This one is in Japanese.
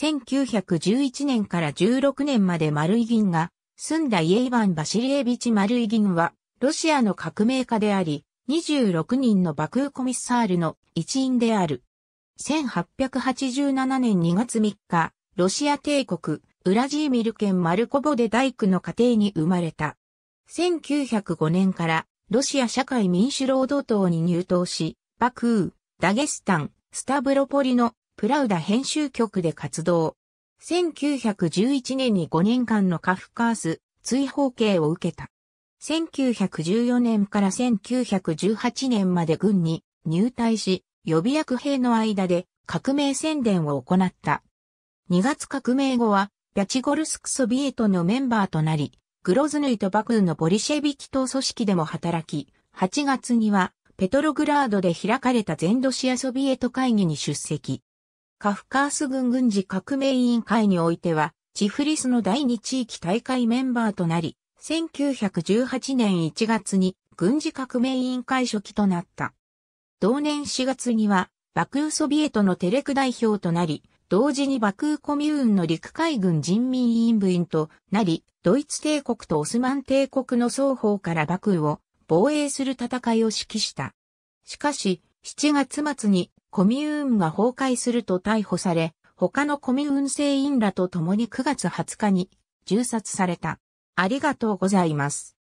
1911年から16年まで丸井銀が住んだイエイバン・バシリエビチ・丸井銀は、ロシアの革命家であり、26人のバクーコミッサールの一員である。1887年2月3日、ロシア帝国、ウラジーミル県マルコボで大工の家庭に生まれた。1905年からロシア社会民主労働党に入党し、バクー、ダゲスタン、スタブロポリのプラウダ編集局で活動。1911年に5年間のカフカース追放刑を受けた。1914年から1918年まで軍に入隊し、予備役兵の間で革命宣伝を行った。2月革命後は、ヤャチゴルスクソビエトのメンバーとなり、グロズヌイとバクーのボリシェビキ党組織でも働き、8月にはペトログラードで開かれた全ロシアソビエト会議に出席。カフカース軍軍事革命委員会においては、チフリスの第二地域大会メンバーとなり、1918年1月に軍事革命委員会初期となった。同年4月には、バクーソビエトのテレク代表となり、同時にバクーコミューンの陸海軍人民委員部員となり、ドイツ帝国とオスマン帝国の双方からバクーを防衛する戦いを指揮した。しかし、7月末にコミューンが崩壊すると逮捕され、他のコミューン生員らと共に9月20日に銃殺された。ありがとうございます。